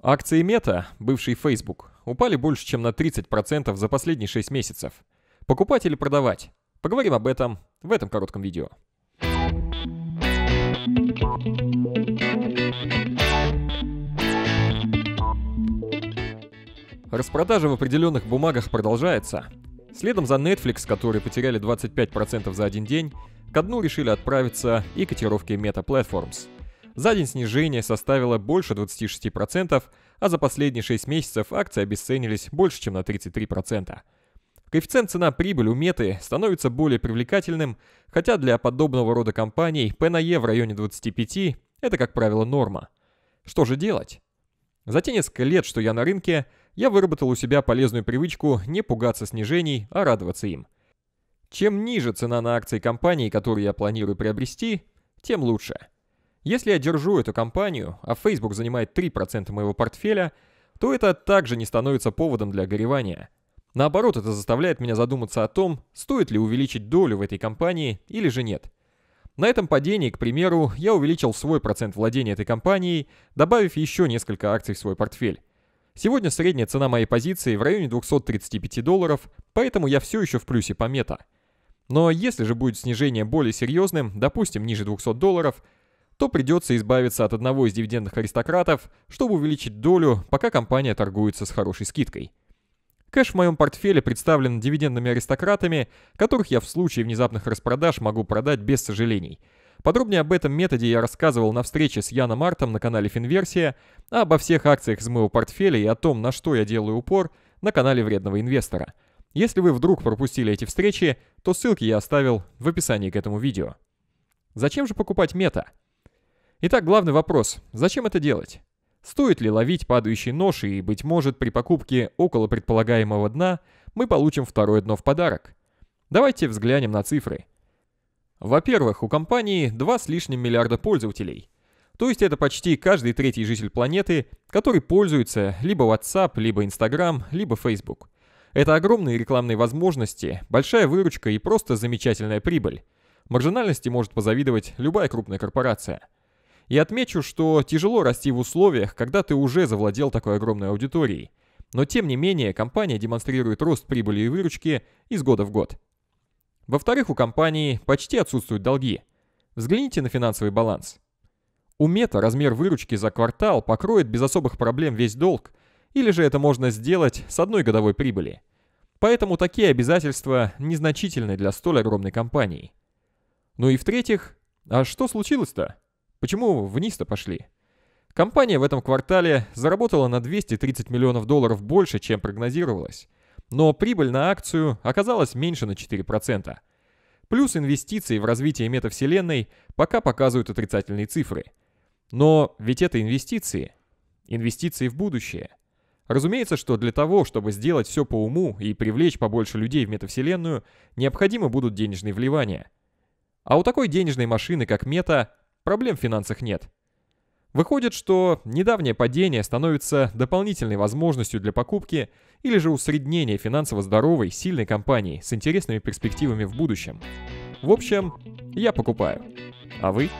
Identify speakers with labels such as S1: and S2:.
S1: Акции Мета, бывший Facebook, упали больше, чем на 30% за последние 6 месяцев. Покупать или продавать? Поговорим об этом в этом коротком видео. Распродажа в определенных бумагах продолжается. Следом за Netflix, которые потеряли 25% за один день, ко дну решили отправиться и котировки Meta Platforms – за день снижение составило больше 26%, а за последние 6 месяцев акции обесценились больше, чем на 33%. Коэффициент цена-прибыль у меты становится более привлекательным, хотя для подобного рода компаний P E в районе 25 – это, как правило, норма. Что же делать? За те несколько лет, что я на рынке, я выработал у себя полезную привычку не пугаться снижений, а радоваться им. Чем ниже цена на акции компании, которые я планирую приобрести, тем лучше. Если я держу эту компанию, а Facebook занимает 3% моего портфеля, то это также не становится поводом для горевания. Наоборот, это заставляет меня задуматься о том, стоит ли увеличить долю в этой компании или же нет. На этом падении, к примеру, я увеличил свой процент владения этой компанией, добавив еще несколько акций в свой портфель. Сегодня средняя цена моей позиции в районе 235 долларов, поэтому я все еще в плюсе по мета. Но если же будет снижение более серьезным, допустим, ниже 200 долларов – то придется избавиться от одного из дивидендных аристократов, чтобы увеличить долю, пока компания торгуется с хорошей скидкой. Кэш в моем портфеле представлен дивидендными аристократами, которых я в случае внезапных распродаж могу продать без сожалений. Подробнее об этом методе я рассказывал на встрече с Яном Артом на канале Финверсия, а обо всех акциях из моего портфеля и о том, на что я делаю упор, на канале Вредного Инвестора. Если вы вдруг пропустили эти встречи, то ссылки я оставил в описании к этому видео. Зачем же покупать мета? Итак, главный вопрос. Зачем это делать? Стоит ли ловить падающие ноши и, быть может, при покупке около предполагаемого дна мы получим второе дно в подарок? Давайте взглянем на цифры. Во-первых, у компании 2 с лишним миллиарда пользователей. То есть это почти каждый третий житель планеты, который пользуется либо WhatsApp, либо Instagram, либо Facebook. Это огромные рекламные возможности, большая выручка и просто замечательная прибыль. Маржинальности может позавидовать любая крупная корпорация – и отмечу, что тяжело расти в условиях, когда ты уже завладел такой огромной аудиторией. Но тем не менее, компания демонстрирует рост прибыли и выручки из года в год. Во-вторых, у компании почти отсутствуют долги. Взгляните на финансовый баланс. У Мета размер выручки за квартал покроет без особых проблем весь долг, или же это можно сделать с одной годовой прибыли. Поэтому такие обязательства незначительны для столь огромной компании. Ну и в-третьих, а что случилось-то? Почему вниз-то пошли? Компания в этом квартале заработала на 230 миллионов долларов больше, чем прогнозировалось. Но прибыль на акцию оказалась меньше на 4%. Плюс инвестиции в развитие метавселенной пока показывают отрицательные цифры. Но ведь это инвестиции. Инвестиции в будущее. Разумеется, что для того, чтобы сделать все по уму и привлечь побольше людей в метавселенную, необходимы будут денежные вливания. А у такой денежной машины, как мета, Проблем в финансах нет. Выходит, что недавнее падение становится дополнительной возможностью для покупки или же усреднения финансово здоровой, сильной компании с интересными перспективами в будущем. В общем, я покупаю. А вы?